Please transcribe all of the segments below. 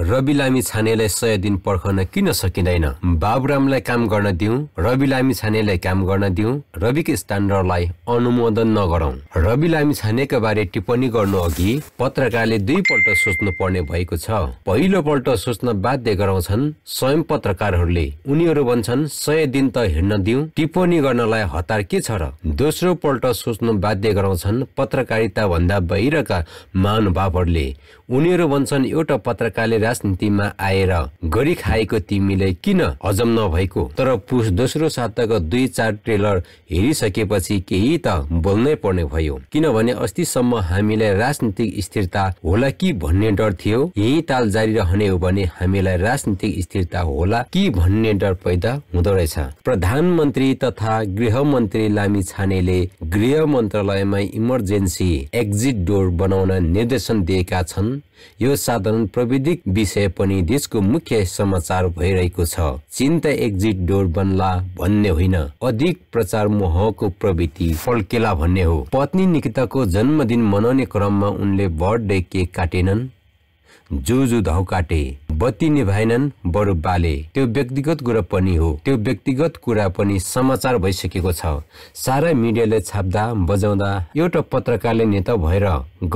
रवि लामी छानेलाई सय दिन पर्खन किन सकिँदैन बाबुरामलाई काम गर्न दिउँ रवि लामी छानेलाई काम गर्न दिउँ रविको स्ट्यान्डर्डलाई अनुमोदन नगरौं रवि लामी छानेका बारे टिप्पणी गर्नु अघि पत्रकारले दुईपल्ट सोच्नु पर्ने भएको छ पहिलोपल्ट सोच्न बाध्य गराउँछन् स्वयं पत्रकारहरूले उनीहरू भन्छन् सय दिन त हिँड्न दिउँ टिप्पणी गर्नलाई हतार के छ र दोस्रो पल्ट सोच्नु बाध्य गराउँछन् पत्रकारिता भन्दा बाहिरका महानुभावहरूले उनीहरू भन्छन् एउटा पत्रकारले राजनीतिमा आएर गरी खाएको तिमीले किन हजम नभएको तर पुस दोस्रो साताको दुई चार ट्रेलर हेरिसकेपछि केही त बोल्नै पर्ने भयो किनभने अस्तिसम्म हामीलाई राजनीतिक स्थिरता होला कि भन्ने डर थियो यही ताल जारी रहने हो भने हामीलाई राजनीतिक स्थिरता होला कि भन्ने डर पैदा हुँदो रहेछ प्रधानमन्त्री तथा गृह मन्त्री लामी छानेले गृह मन्त्रालयमा इमर्जेन्सी एक्जिट डोर बनाउन निर्देशन दिएका छन् यो साधारण प्रविधिक विषय पनि देशको मुख्य समाचार भइरहेको छ चिन त एक्जिट डोर बन्ला भन्ने होइन अधिक प्रचार मोहको प्रवृत्ति फल्केला भन्ने हो पत्नी निकिताको जन्मदिन मनाउने क्रममा उनले बर्थडे केक काटेनन् जो जो धाउ काटे बत्ती निभाएनन् बरु बाले त्यो व्यक्तिगत कुरा पनि हो त्यो व्यक्तिगत कुरा पनि समाचार भइसकेको छ सारा मिडियाले छाप्दा बजाउँदा एउटा पत्रकारले नेता भएर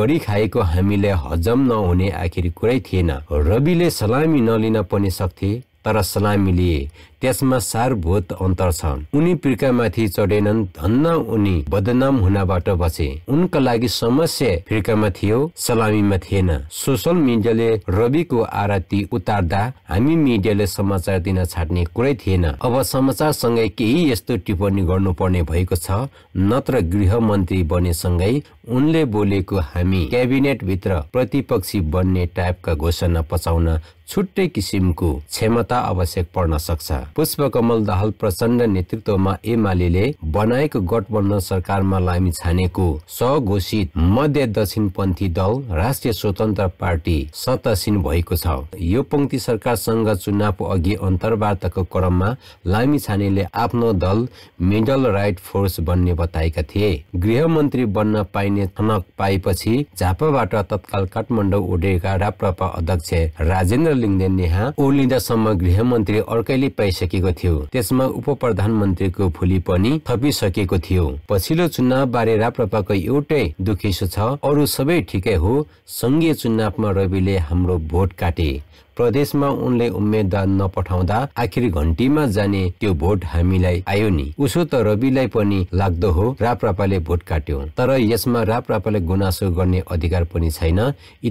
गरी खाएको हामीले हजम नहुने आखिर कुरै थिएन रविले सलामी नलिन पनि सक्थे तर सलामी लिए त्यसमा सारभूत अन्तर छ उनी फिर्कामाथि चढेनन् धन्न उनी बदनाम हुनबाट बसे उनका लागि समस्या फिर्कामा थियो सलामीमा थिएन सोसल मिडियाले रविको आरती उतार्दा हामी मिडियाले समाचार दिन छाट्ने कुरै थिएन अब समाचारसँगै केही यस्तो टिप्पणी गर्नुपर्ने भएको छ नत्र गृह मन्त्री बनेसँगै उनले बोलेको हामी क्याबिनेट भित्र प्रतिपक्षी बन्ने टाइपका घोषणा पचाउन छुट्टै किसिमको क्षमता आवश्यक पर्न सक्छ पुष्पकमल दाहाल प्रचण्ड नेतृत्वमा एमाले बनाएको गठबन्धन सरकारमा लामी छानेको स्वघोषित मध्य दक्षिण पन्थी दल राष्ट्रिय स्वतन्त्र पार्टी सत्तासीन भएको छ यो पङ्क्ति सरकारसँग चुनाव अघि अन्तर्वार्ताको क्रममा लामी छानेले आफ्नो दल मिडल राइट फोर्स बन्ने बताएका थिए गृह मन्त्री बन्न पाइने थनक पाएपछि झापाबाट तत्काल काठमाडौँ उडेका राप्रपा अध्यक्ष राजेन्द्र लिङ्गदेन नेहा ओर्लिँदासम्म मन्त्री अर्कैले पैसा गरिसकेको थियो त्यसमा उप प्रधानमन्त्रीको फुली पनि थपिसकेको थियो पछिल्लो चुनाव बारे राप्रपाको एउटै दुखेसो छ अरू सबै ठिकै हो सङ्घीय चुनावमा रविले हाम्रो भोट काटे प्रदेशमा उनले उम्मेद्वार नपठाउँदा आखिरी घन्टीमा जाने त्यो भोट हामीलाई आयो नि उसो त रविलाई पनि लाग्दो हो राप्रपाले भोट काट्यो तर यसमा राप्रपाले गुनासो गर्ने अधिकार पनि छैन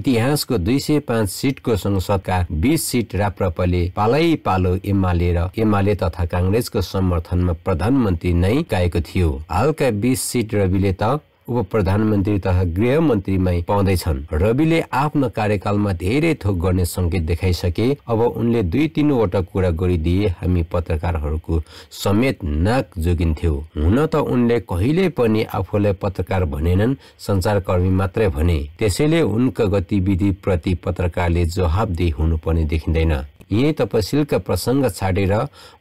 इतिहासको दुई सय पाँच सिटको संसदका बिस सिट राप्रपाले पालै पालो एमाले र एमाले तथा काङ्ग्रेसको समर्थनमा प्रधानमन्त्री नै गाएको थियो हालका बिस सिट रविले त उप प्रधानमन्त्री तथा गृहमन्त्रीमै पाउँदैछन् रविले आफ्नो कार्यकालमा धेरै थोक गर्ने संकेत देखाइसके अब उनले दुई तिनवटा कुरा गरिदिए हामी पत्रकारहरूको समेत नाक जोगिन्थ्यो हुन त उनले कहिले पनि आफूलाई पत्रकार भनेनन् संसारकर्मी मात्रै भने त्यसैले उनका गतिविधि प्रति पत्रकारले जवाबदेही हुनुपर्ने देखिँदैन यही तपसिलका प्रसङ्ग छाडेर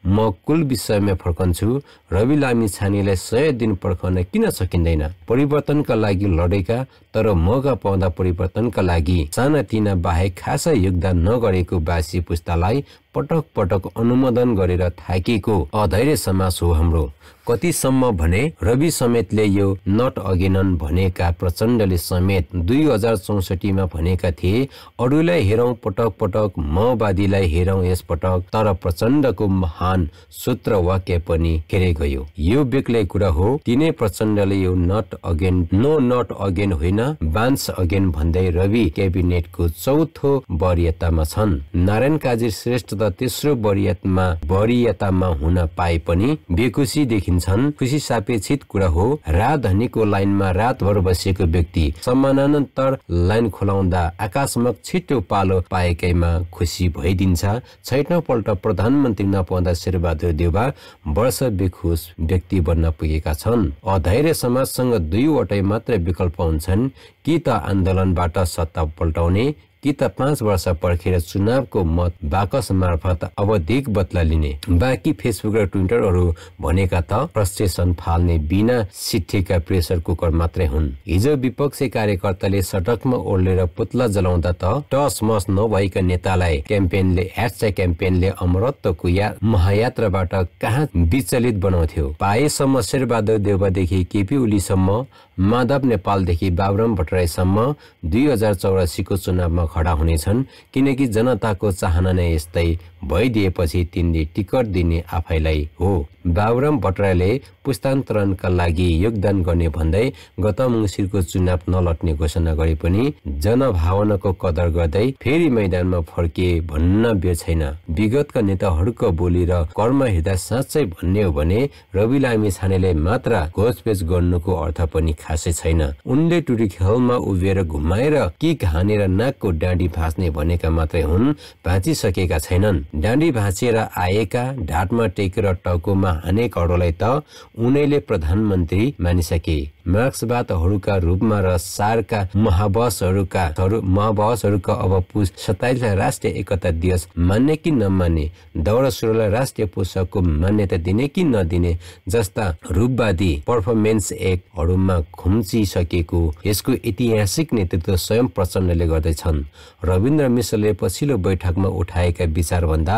म कुल विषयमा फर्कन्छु रवि लामी छानीलाई सय दिन पर्खन किन सकिँदैन परिवर्तनका लागि लडेका तर मौका पाउँदा परिवर्तनका लागि सानातिना बाहेक खासै योगदान नगरेको बासी पुस्तालाई पटक पटक अनुमोदन गरेर थाकेको अधैर्य समाज हो हाम्रो कतिसम्म भने रवि समेतले यो नट अगेनन भनेका प्रचण्डले समेत दुई हजार चौसठीमा भनेका थिए अरूलाई हेरौँ पटक पटक माओवादीलाई हेरौँ यसपटक तर प्रचण्डको महान सूत्र वाक्य पनि हेरे गयो यो बेग्लै कुरा हो तिनै प्रचण्डले यो not again no not again होइन बान्स अगेन भन्दै रवि क्याबिनेटको चौथो वरियतामा छन् नारायण काजी श्रेष्ठ तेस्रो वरियतमा वरियतामा हुन पाए पनि बेकुसी देखिन्छन् खुसी सापेक्षित कुरा हो राजधानीको लाइनमा रातभर बसेको व्यक्ति समानान्तर लाइन खोलाउँदा आकाशमा छिटो पालो पाएकैमा खुसी भइदिन्छ छैटौँ पल्ट प्रधानमन्त्री नपाउँदा शेरबहादुर देवा वर्ष बेखुस व्यक्ति बन्न पुगेका छन् अधैर्य समाजसँग दुईवटै मात्र विकल्प हुन्छन् कि त आन्दोलनबाट सत्ता पल्टाउने कि त पाँच वर्ष पर्खेर चुनावको मत बाकस मार्फत अवधिक बदला लिने बाँकी फेसबुक र ट्विटरहरू भनेका त फ्रस्ट्रेसन फाल्ने बिना सिट्ठीका प्रेसर कुकर मात्रै हुन् हिजो विपक्षी कार्यकर्ताले सडकमा ओर्लेर पुतला जलाउँदा त टस मस नभएका नेतालाई क्याम्पेनले एचआई क्याम्पेनले अमरत्वको या महायात्राबाट कहाँ विचलित बनाउँथ्यो पाएसम्म शेरबहादुर देवदेखि केपी ओलीसम्म माधव नेपालदेखि बाबुराम भट्टराईसम्म दुई हजार चौरासीको चुनावमा खडा हुनेछन् किनकि जनताको चाहना नै यस्तै भइदिएपछि तिनले टिकट दिने आफैलाई हो बाबुराम भट्टराईले पुस्तान्तरणका लागि योगदान गर्ने भन्दै गत मङ्सिरको चुनाव नलट्ने घोषणा गरे पनि जनभावनाको कदर गर्दै फेरि मैदानमा फर्किए भन्न बे छैन विगतका नेताहरूको बोली र कर्म हेर्दा साँच्चै भन्ने हो भने रवि लामी छानेले मात्र घोचपेच गर्नुको अर्थ पनि खासै छैन उनले टुरी खेलमा उभिएर घुमाएर किक हानेर नाकको डाँडी फाँच्ने भनेका मात्रै हुन् भाँचिसकेका छैनन् डाँडी भाँचेर आएका ढाटमा टेकेर टाउकोमा हानेकहरूलाई त उनैले प्रधानमन्त्री मानिसके मार्क्सवादहरूका रूपमा र सारका महावसहरूका महावसहरूका अब पुस सताइसलाई राष्ट्रिय एकता दिवस मान्ने कि नमान्ने दौरा सुरुलाई राष्ट्रिय पुस्तकको मान्यता दिने कि नदिने जस्ता रूपवादी पर्फर्मेन्स एक्टहरूमा खुम्चिसकेको यसको ऐतिहासिक नेतृत्व स्वयं प्रचण्डले गर्दैछन् रविन्द्र मिश्रले पछिल्लो बैठकमा उठाएका विचारभन्दा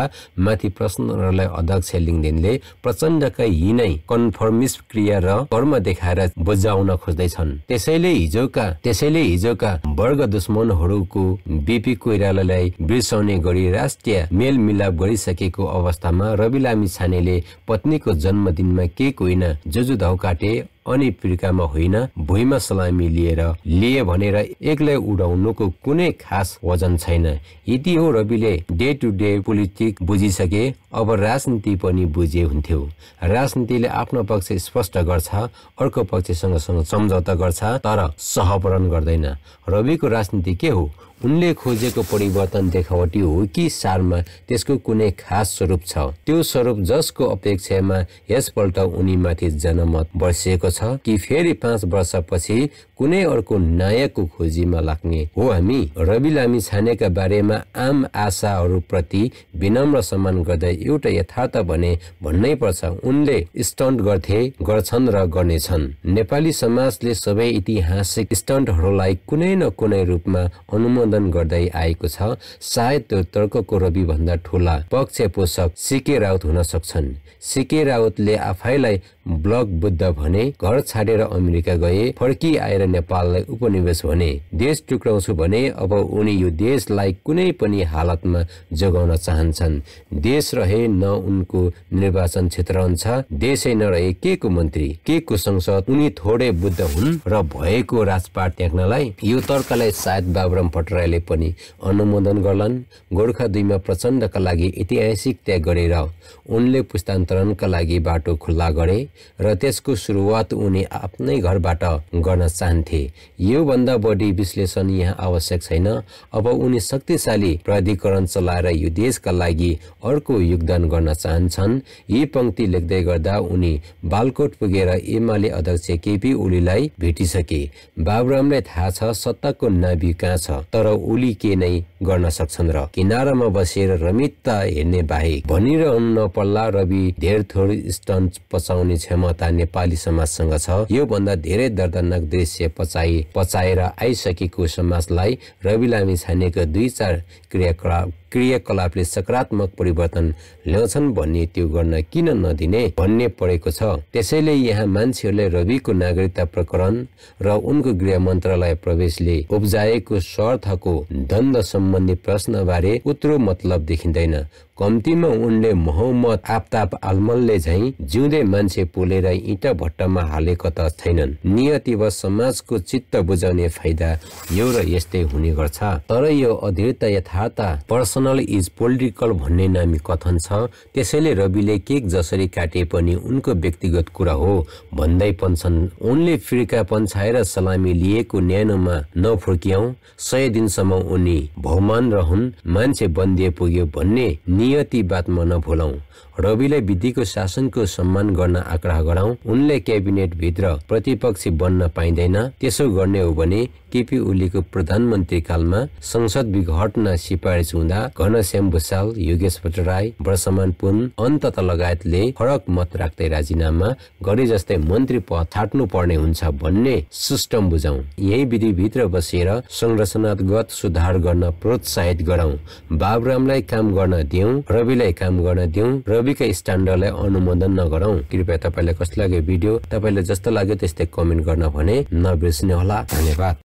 माथि प्रश्नहरूलाई अध्यक्ष लिङदेनले प्रचण्डका यिनै कन्फर्मिस क्रिया र कर्म देखाएर बुझाउ पाउन खोज्दैछन् त्यसैले हिजोका त्यसैले हिजोका वर्ग दुश्मनहरूको बिपी कोइरालालाई बिर्साउने गरी राष्ट्रिय मेलमिलाप गरिसकेको अवस्थामा रवि लामी छानेले पत्नीको जन्मदिनमा केक कोइना जोजु काटे अनि पिर्कामा होइन भुइँमा सलामी लिएर लिए भनेर एक्लै उडाउनुको कुनै खास वजन छैन यति हो रविले डे टु डे पोलिटिक बुझिसके अब राजनीति पनि बुझे हुन्थ्यो राजनीतिले आफ्नो पक्ष स्पष्ट गर्छ अर्को पक्षसँग सम्झौता गर्छ तर सहपरण गर्दैन रविको राजनीति के हो उनले खोजेको परिवर्तन देखावटी हो कि सारमा त्यसको कुनै खास स्वरूप छ त्यो स्वरूप जसको अपेक्षामा यसपल्ट उनीमाथि जनमत बर्सिएको छ कि फेरि पाँच वर्षपछि कुनै अर्को नायकको खोजीमा लाग्ने हो हामी रवि लामी छानेका बारेमा आम प्रति विनम्र सम्मान गर्दै एउटा यथार्थ भने भन्नै पर्छ उनले स्टन्ट गर्थे गर्छन् र गर्नेछन् नेपाली समाजले सबै ऐतिहासिक स्टन्टहरूलाई कुनै न कुनै रूपमा अनुमोदन सम्बोधन गर्दै आएको छ सायद त्यो तर्कको रविभन्दा ठुला पक्ष पोषक सिके राउत हुन सक्छन् सिके राउतले आफैलाई ब्लक बुद्ध भने घर छाडेर अमेरिका गए फर्की आएर नेपाललाई उपनिवेश भने देश टुक्राउँछु भने अब उनी यो देशलाई कुनै पनि हालतमा जोगाउन चाहन्छन् देश रहे न उनको निर्वाचन क्षेत्र हुन्छ देशै नरहे के को मन्त्री के को संसद उनी थोरै बुद्ध हुन् र भएको राजपाट त्याग्नलाई यो तर्कलाई सायद बाबुराम भट्टराई मन्त्रालयले पनि अनुमोदन गर्लान् गोर्खा दुईमा प्रचण्डका लागि ऐतिहासिक त्याग गरेर उनले पुस्तान्तरणका लागि बाटो खुल्ला गरे र त्यसको सुरुवात उनी आफ्नै घरबाट गर्न चाहन्थे योभन्दा बढी विश्लेषण यहाँ आवश्यक छैन अब उनी शक्तिशाली प्राधिकरण चलाएर यो देशका लागि अर्को योगदान गर्न चाहन्छन् यी पङ्क्ति लेख्दै गर्दा उनी बालकोट पुगेर एमाले अध्यक्ष केपी ओलीलाई भेटिसके बाबुरामलाई थाहा छ सत्ताको नाभि कहाँ छ तर उली के नै गर्न सक्छन् र किनारामा बसेर रमितता हेर्ने बाहेक भनिरहन्न पल्ला रवि धेर थोर स्टन्ट पचाउने क्षमता नेपाली समाजसँग छ भन्दा धेरै दर्दनाक दृश्य पचाइ पचाएर आइसकेको समाजलाई रवि लामी छानेको दुई चार क्रियाकलाप क्रियाकलापले सकारात्मक परिवर्तन ल्याउँछन् भन्ने त्यो गर्न किन नदिने भन्ने परेको छ त्यसैले यहाँ मान्छेहरूले रविको नागरिकता प्रकरण र उनको गृह मन्त्रालय प्रवेशले उब्जाएको स्वार्थको दण्ड सम्बन्धी प्रश्न बारे उत्रो मतलब देखिँदैन कम्तीमा उनले मोहम्मद आफताब आलमलले झैँ जिउँदै मान्छे पोलेर इँटा भट्टामा हालेको त छैनन् नियति वा समाजको चित्त बुझाउने फाइदा यो र यस्तै हुने गर्छ तर यो अधीरता यथार्थ पर्सन पर्सनल इज पोलिटिकल भन्ने नामी कथन छ त्यसैले रविले केक जसरी काटे पनि उनको व्यक्तिगत कुरा हो भन्दै पन्छन् उनले फिर्का पन्छाएर सलामी लिएको न्यानोमा नफुर्क्याउ सय दिनसम्म उनी भौमान रहन् मान्छे बन्दिए पुग्यो भन्ने नियति बातमा नभुलाउँ रविलाई विधिको शासनको सम्मान गर्न आग्रह गराउ उनले क्याबिनेट भित्र प्रतिपक्षी बन्न पाइँदैन त्यसो गर्ने हो भने केपी ओलीको प्रधानमन्त्री कालमा संसद विघटन सिफारिस हुँदा घनश्याम भूषाल योगेश भट्टराई वर्षमान पुन अन्त लगायतले फरक मत राख्दै राजीनामा गरे जस्तै मन्त्री पद थाट्नु पर्ने हुन्छ भन्ने सिस्टम बुझाउ यही भित्र बसेर संरचनागत सुधार गर्न प्रोत्साहित गराउ बाबुरामलाई काम गर्न दिउँ रविलाई काम गर्न दिउँ रवि सबैका स्ट्यान्डर्डलाई अनुमोदन नगरौँ कृपया तपाईँलाई कस्तो लाग्यो भिडियो तपाईँलाई जस्तो लाग्यो त्यस्तै कमेन्ट गर्न भने नबिर्सिने होला धन्यवाद